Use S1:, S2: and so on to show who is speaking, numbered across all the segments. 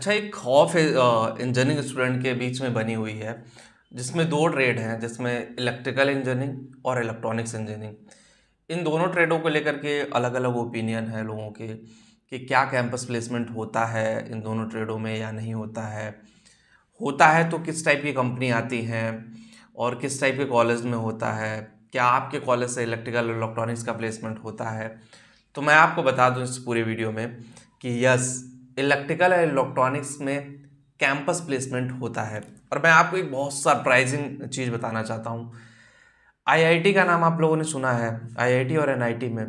S1: अच्छा एक खौफ इंजीनियरिंग स्टूडेंट के बीच में बनी हुई है जिसमें दो ट्रेड हैं जिसमें इलेक्ट्रिकल इंजीनियरिंग और इलेक्ट्रॉनिक्स इंजीनियरिंग इन दोनों ट्रेडों को लेकर के अलग अलग ओपिनियन है लोगों के कि क्या कैंपस प्लेसमेंट होता है इन दोनों ट्रेडों में या नहीं होता है होता है तो किस टाइप की कंपनी आती हैं और किस टाइप के कॉलेज में होता है क्या आपके कॉलेज से इलेक्ट्रिकल इलेक्ट्रॉनिक्स का प्लेसमेंट होता है तो मैं आपको बता दूँ इस पूरे वीडियो में कि यस इलेक्ट्रिकल एंड इलेक्ट्रॉनिक्स में कैंपस प्लेसमेंट होता है और मैं आपको एक बहुत सरप्राइजिंग चीज़ बताना चाहता हूँ आईआईटी का नाम आप लोगों ने सुना है आईआईटी और एनआईटी में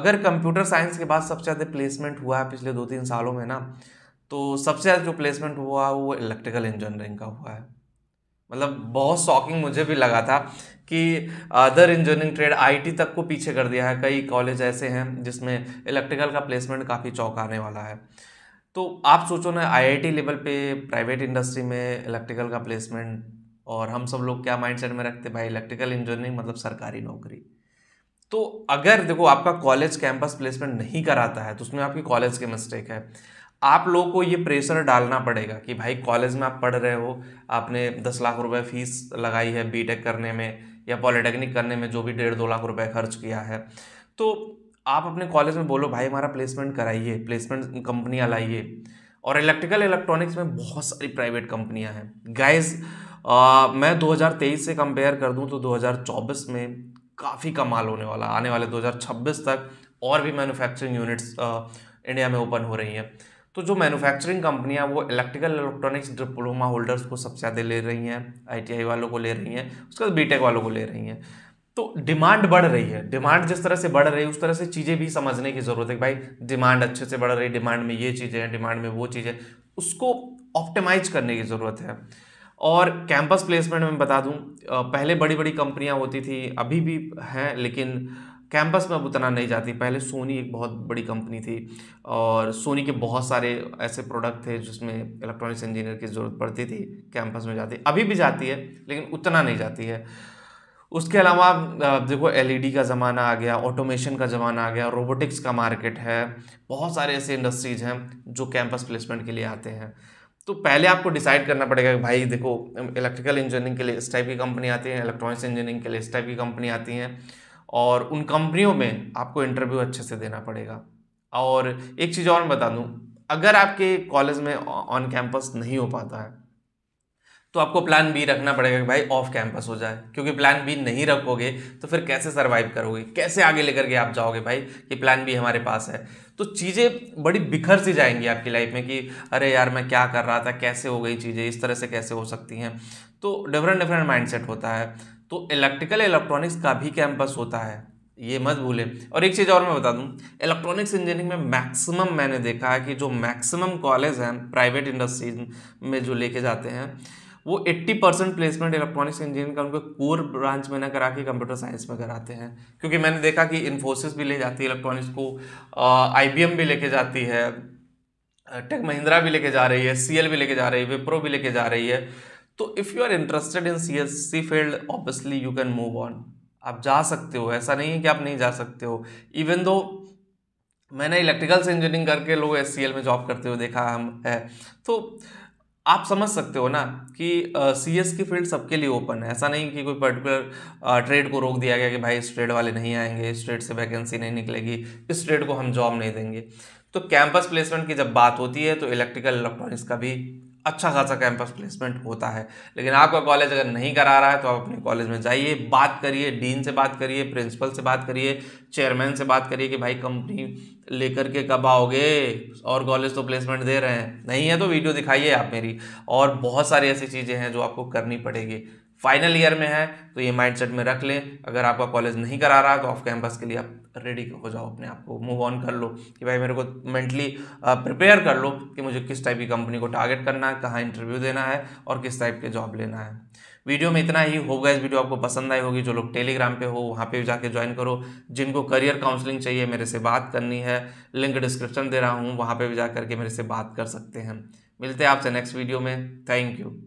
S1: अगर कंप्यूटर साइंस के बाद सबसे ज़्यादा प्लेसमेंट हुआ है पिछले दो तीन सालों में ना तो सबसे ज़्यादा जो प्लेसमेंट हुआ है वो इलेक्ट्रिकल इंजीनियरिंग का हुआ है मतलब बहुत शॉकिंग मुझे भी लगा था कि अदर इंजीनियरिंग ट्रेड आईटी तक को पीछे कर दिया है कई कॉलेज ऐसे हैं जिसमें इलेक्ट्रिकल का प्लेसमेंट काफ़ी चौंकाने वाला है तो आप सोचो ना आईआईटी लेवल पे प्राइवेट इंडस्ट्री में इलेक्ट्रिकल का प्लेसमेंट और हम सब लोग क्या माइंडसेट में रखते भाई इलेक्ट्रिकल इंजीनियरिंग मतलब सरकारी नौकरी तो अगर देखो आपका कॉलेज कैंपस प्लेसमेंट नहीं कराता है तो उसमें आपकी कॉलेज की मिस्टेक है आप लोगों को ये प्रेशर डालना पड़ेगा कि भाई कॉलेज में आप पढ़ रहे हो आपने दस लाख रुपए फीस लगाई है बीटेक करने में या पॉलिटेक्निक करने में जो भी डेढ़ दो लाख रुपए खर्च किया है तो आप अपने कॉलेज में बोलो भाई हमारा प्लेसमेंट कराइए प्लेसमेंट कंपनियाँ लाइए और इलेक्ट्रिकल इलेक्ट्रॉनिक्स में बहुत सारी प्राइवेट कंपनियाँ हैं गाइस मैं 2023 से कंपेयर कर दूँ तो 2024 में काफ़ी कमाल होने वाला आने वाले 2026 तक और भी मैन्युफैक्चरिंग यूनिट्स इंडिया में ओपन हो रही हैं तो जो मैन्युफैक्चरिंग कंपनियां वो इलेक्ट्रिकल इलेक्ट्रॉनिक्स डिप्लोमा होल्डर्स को सबसे ज़्यादा ले रही हैं आईटीआई वालों को ले रही हैं उसके बाद बीटेक वालों को ले रही हैं तो डिमांड बढ़ रही है डिमांड जिस तरह से बढ़ रही है उस तरह से चीज़ें भी समझने की ज़रूरत है भाई डिमांड अच्छे से बढ़ रही है डिमांड में ये चीज़ें हैं डिमांड में वो चीज़ें उसको ऑप्टिमाइज करने की ज़रूरत है और कैंपस प्लेसमेंट में बता दूं पहले बड़ी बड़ी कंपनियां होती थी अभी भी हैं लेकिन कैंपस में अब उतना नहीं जाती पहले सोनी एक बहुत बड़ी कंपनी थी और सोनी के बहुत सारे ऐसे प्रोडक्ट थे जिसमें इलेक्ट्रॉनिक्स इंजीनियर की ज़रूरत पड़ती थी कैंपस में जाती अभी भी जाती है लेकिन उतना नहीं जाती है उसके अलावा देखो एलईडी e का ज़माना आ गया ऑटोमेशन का ज़माना आ गया रोबोटिक्स का मार्केट है बहुत सारे ऐसे इंडस्ट्रीज़ हैं जो कैंपस प्लेसमेंट के लिए आते हैं तो पहले आपको डिसाइड करना पड़ेगा कि भाई देखो इलेक्ट्रिकल इंजीनियरिंग के लिए इस टाइप की कंपनी आती है इलेक्ट्रॉनिक्स इंजीनियरिंग के लिए इस टाइप की कंपनी आती हैं और उन कंपनियों में आपको इंटरव्यू अच्छे से देना पड़ेगा और एक चीज़ और मैं बता दूँ अगर आपके कॉलेज में ऑन कैंपस नहीं हो पाता है तो आपको प्लान बी रखना पड़ेगा कि भाई ऑफ कैंपस हो जाए क्योंकि प्लान बी नहीं रखोगे तो फिर कैसे सर्वाइव करोगे कैसे आगे लेकर के आप जाओगे भाई कि प्लान बी हमारे पास है तो चीज़ें बड़ी बिखर सी जाएंगी आपकी लाइफ में कि अरे यार मैं क्या कर रहा था कैसे हो गई चीज़ें इस तरह से कैसे हो सकती हैं तो डिफरेंट डिफरेंट माइंड होता है तो इलेक्ट्रिकल इलेक्ट्रॉनिक्स का भी कैंपस होता है ये मत भूलें और एक चीज़ और मैं बता दूं इलेक्ट्रॉनिक्स इंजीनियरिंग में मैक्सिमम मैंने देखा है कि जो मैक्सिमम कॉलेज हैं प्राइवेट इंडस्ट्रीज में जो लेके जाते हैं वो 80 परसेंट प्लेसमेंट इलेक्ट्रॉनिक्स इंजीनियरिंग का उनको कोर ब्रांच में ना करा के कंप्यूटर साइंस में कराते हैं क्योंकि मैंने देखा कि इन्फोसिस भी ले जाती है इलेक्ट्रॉनिक्स को आई भी लेके जाती है टेक महिंद्रा भी लेके जा रही है सी भी लेके जा रही है विप्रो भी लेके जा रही है तो if you are interested in C S C field obviously you can move on आप जा सकते हो ऐसा नहीं है कि आप नहीं जा सकते हो इवन दो मैंने इलेक्ट्रिकल से इंजीनियरिंग करके लोग एस में जॉब करते हुए देखा हम है तो आप समझ सकते हो ना कि सी एस की फील्ड सबके लिए ओपन है ऐसा नहीं कि कोई पर्टिकुलर ट्रेड को रोक दिया गया कि भाई इस ट्रेड वाले नहीं आएंगे इस ट्रेड से वैकेंसी नहीं निकलेगी इस ट्रेड को हम जॉब नहीं देंगे तो कैंपस प्लेसमेंट की जब बात होती है तो इलेक्ट्रिकल इलेक्ट्रॉनिक्स का भी अच्छा खासा कैंपस प्लेसमेंट होता है लेकिन आपका कॉलेज अगर नहीं करा रहा है तो आप अपने कॉलेज में जाइए बात करिए डीन से बात करिए प्रिंसिपल से बात करिए चेयरमैन से बात करिए कि भाई कंपनी लेकर के कब आओगे और कॉलेज तो प्लेसमेंट दे रहे हैं नहीं है तो वीडियो दिखाइए आप मेरी और बहुत सारी ऐसी चीज़ें हैं जो आपको करनी पड़ेगी फाइनल ईयर में है तो ये माइंडसेट में रख लें अगर आपका कॉलेज नहीं करा रहा तो ऑफ कैंपस के लिए आप रेडी हो जाओ अपने आप को मूव ऑन कर लो कि भाई मेरे को मेंटली प्रिपेयर कर लो कि मुझे किस टाइप की कंपनी को टारगेट करना है कहाँ इंटरव्यू देना है और किस टाइप के जॉब लेना है वीडियो में इतना ही होगा इस वीडियो आपको पसंद आई होगी जो लोग टेलीग्राम पे हो वहाँ पे जाके ज्वाइन करो जिनको करियर काउंसलिंग चाहिए मेरे से बात करनी है लिंक डिस्क्रिप्शन दे रहा हूँ वहाँ पे भी जा करके मेरे से बात कर सकते हैं मिलते हैं आपसे नेक्स्ट वीडियो में थैंक यू